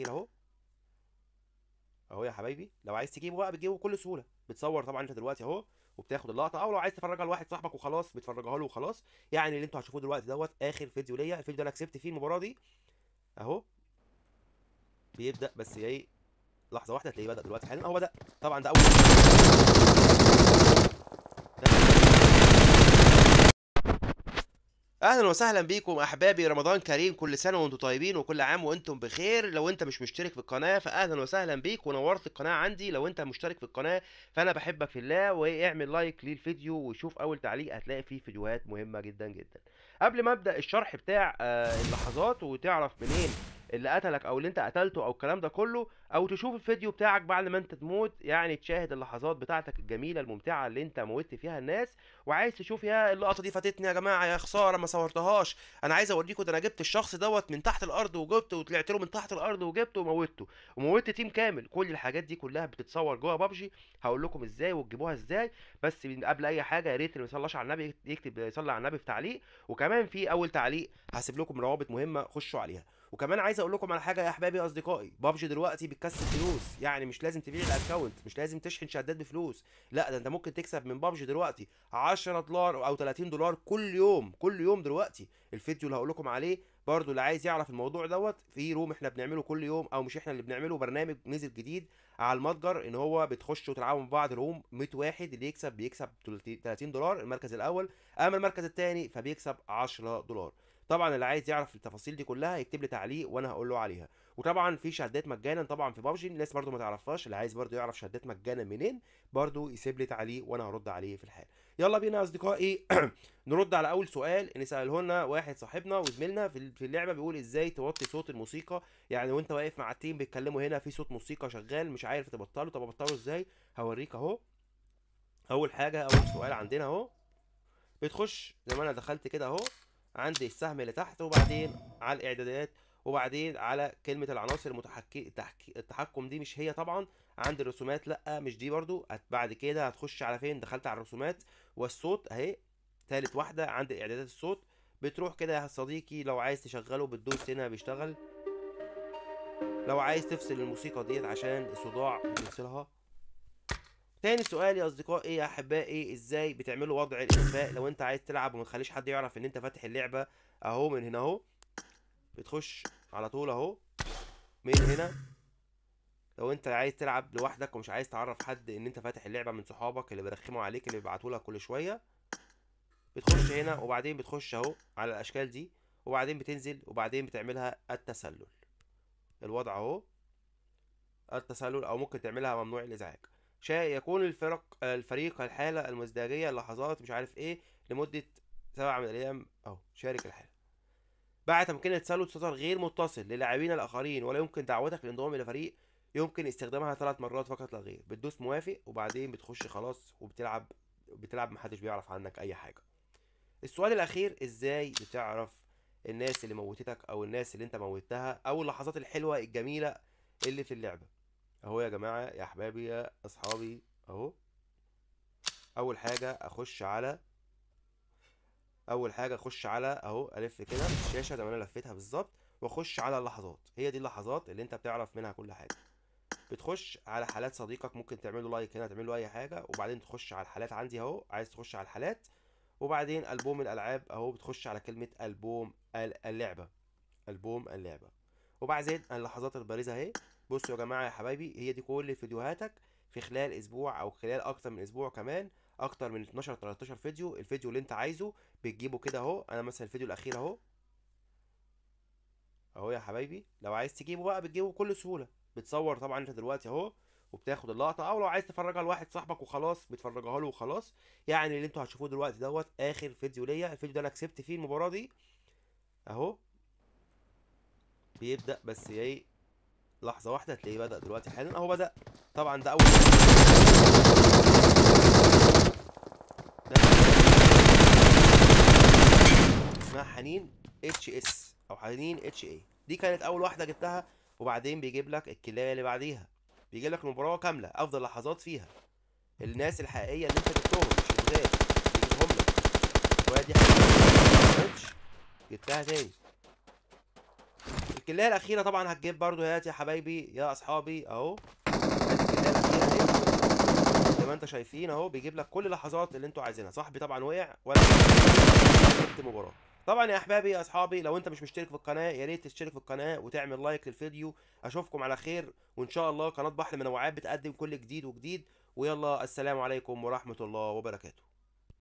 الاخير اهو اهو يا حبايبي لو عايز تجيبه بقى بتجيبه بكل سهوله بتصور طبعا انت دلوقتي اهو وبتاخد اللقطه او لو عايز تفرجها لواحد صاحبك وخلاص بتفرجها له وخلاص يعني اللي انتوا هتشوفوه دلوقتي دوت اخر فيديو ليا الفيديو ده انا كسبت فيه المباراه دي اهو بيبدا بس ايه لحظه واحده تلاقيه بدا دلوقتي حالا اهو بدا طبعا ده اول اهلا وسهلا بيكم احبابي رمضان كريم كل سنه وانتم طيبين وكل عام وانتم بخير لو انت مش مشترك في القناه فاهلا وسهلا بيك ونورت القناه عندي لو انت مشترك في القناه فانا بحبك في الله واعمل لايك للفيديو وشوف اول تعليق هتلاقي فيه فيديوهات مهمه جدا جدا قبل ما ابدا الشرح بتاع آه، اللحظات وتعرف منين اللي قتلك او اللي انت قتلته او الكلام ده كله او تشوف الفيديو بتاعك بعد ما انت تموت يعني تشاهد اللحظات بتاعتك الجميله الممتعه اللي انت موتت فيها الناس وعايز تشوف يا اللقطه دي فاتتني يا جماعه يا خساره ما صورتهاش انا عايز اوريكم ده انا جبت الشخص دوت من تحت الارض وجبته وطلعت له من تحت الارض وجبته وموتته وموتت تيم كامل كل الحاجات دي كلها بتتصور جوه بابجي هقول لكم ازاي وتجيبوها ازاي بس قبل اي حاجه يا ريت اللي ما يصلاش على النبي يكتب يصلي على النبي في تعليق وكمان في اول تعليق هسيب لكم روابط مهمه خشوا عليها وكمان عايز اقول لكم على حاجه يا احبابي اصدقائي بابجي دلوقتي بتكسب فلوس يعني مش لازم تبيع الاكونت مش لازم تشحن شهادات بفلوس لا ده انت ممكن تكسب من بابجي دلوقتي 10 دولار او 30 دولار كل يوم كل يوم دلوقتي الفيديو اللي هقول لكم عليه برضو اللي عايز يعرف الموضوع دوت في روم احنا بنعمله كل يوم او مش احنا اللي بنعمله برنامج نزل جديد على المتجر ان هو بتخشوا تلعبوا مع بعض روم 100 واحد اللي يكسب بيكسب 30 دولار المركز الاول اما المركز الثاني فبيكسب 10 دولار طبعا اللي عايز يعرف التفاصيل دي كلها يكتب لي تعليق وانا هقول له عليها وطبعا في شهادات مجانا طبعا في بابجي الناس برده ما تعرفهاش اللي عايز برده يعرف شهادات مجانا منين برده يسيب لي تعليق وانا هرد عليه في الحال يلا بينا يا اصدقائي نرد على اول سؤال نساله لنا واحد صاحبنا وزميلنا في اللعبه بيقول ازاي توطي صوت الموسيقى يعني وانت واقف مع التيم بيتكلموا هنا في صوت موسيقى شغال مش عارف تبطله طب ابطله ازاي هوريك اهو اول حاجه اول سؤال عندنا اهو بتخش زي ما انا دخلت كده اهو عندي السهم اللي تحت وبعدين على الاعدادات وبعدين على كلمة العناصر المتحكم التحكم دي مش هي طبعا عند الرسومات لا مش دي برضو بعد كده هتخش على فين دخلت على الرسومات والصوت اهي تالت واحدة عند اعدادات الصوت بتروح كده يا صديقي لو عايز تشغله بتدوس هنا بيشتغل لو عايز تفصل الموسيقى ديت عشان الصداع بتفصلها تاني سؤال يا اصدقائي إيه يا احبائي ازاي بتعملوا وضع الاخفاء لو انت عايز تلعب وما تخليش حد يعرف ان انت فاتح اللعبه اهو من هنا اهو بتخش على طول اهو من هنا لو انت عايز تلعب لوحدك ومش عايز تعرف حد ان انت فاتح اللعبه من صحابك اللي بيرخموا عليك اللي بيبعتوا كل شويه بتخش هنا وبعدين بتخش اهو على الاشكال دي وبعدين بتنزل وبعدين بتعملها التسلل الوضع اهو التسلل او ممكن تعملها ممنوع الازعاج يكون الفرق الفريق الحالة المزدهرية لحظات مش عارف ايه لمدة سبعة من الأيام أهو شارك الحالة بعد تمكين تسلل سطر غير متصل للاعبين الآخرين ولا يمكن دعوتك للانضمام إلى فريق يمكن استخدامها ثلاث مرات فقط لا غير بتدوس موافق وبعدين بتخش خلاص وبتلعب بتلعب محدش بيعرف عنك أي حاجة السؤال الأخير إزاي بتعرف الناس اللي موتتك أو الناس اللي أنت موتها أو اللحظات الحلوة الجميلة اللي في اللعبة اهو يا جماعه يا احبابي يا اصحابي اهو اول حاجه اخش على اول حاجه اخش على اهو الف كده الشاشه زي ما انا لفيتها بالظبط واخش على اللحظات هي دي اللحظات اللي انت بتعرف منها كل حاجه بتخش على حالات صديقك ممكن تعمل له لايك هنا تعمل له اي حاجه وبعدين تخش على الحالات عندي اهو عايز تخش على الحالات وبعدين البوم الالعاب اهو بتخش على كلمه البوم اللعبه البوم اللعبه وبعدين اللحظات البارزه اهي بصوا يا جماعه يا حبايبي هي دي كل فيديوهاتك في خلال اسبوع او خلال اكتر من اسبوع كمان اكتر من 12 13 فيديو الفيديو اللي انت عايزه بتجيبه كده اهو انا مثلا الفيديو الاخير اهو اهو يا حبايبي لو عايز تجيبه بقى بتجيبه بكل سهوله بتصور طبعا انت دلوقتي اهو وبتاخد اللقطه او لو عايز تفرجها لواحد صاحبك وخلاص بتفرجها له وخلاص يعني اللي انتوا هتشوفوه دلوقتي دوت اخر فيديو ليا الفيديو ده انا كسبت فيه المباراه دي اهو بيبدا بس ايه لحظه واحده هتلاقيه بدا دلوقتي حالا اهو بدا طبعا ده اول اسمها حنين اتش اس او حنين اتش اي دي كانت اول واحده جبتها وبعدين بيجيب لك الكلايه اللي بعديها بيجيب لك المباراه كامله افضل لحظات فيها الناس الحقيقيه اللي انت جبتهم مش الجداد بيجيبهم لك وادي حاجه جبتها تاني الكلايه الاخيره طبعا هتجيب برضو هات يا حبايبي يا اصحابي اهو الكلايه الاخيره دي زي ما انتوا شايفين اهو بيجيب لك كل اللحظات اللي انتوا عايزينها صاحبي طبعا وقع ولا كسبت مباراه طبعا يا احبابي يا اصحابي لو انت مش مشترك في القناه يا ريت تشترك في القناه وتعمل لايك للفيديو اشوفكم على خير وان شاء الله قناه بحر منوعات بتقدم كل جديد وجديد ويلا السلام عليكم ورحمه الله وبركاته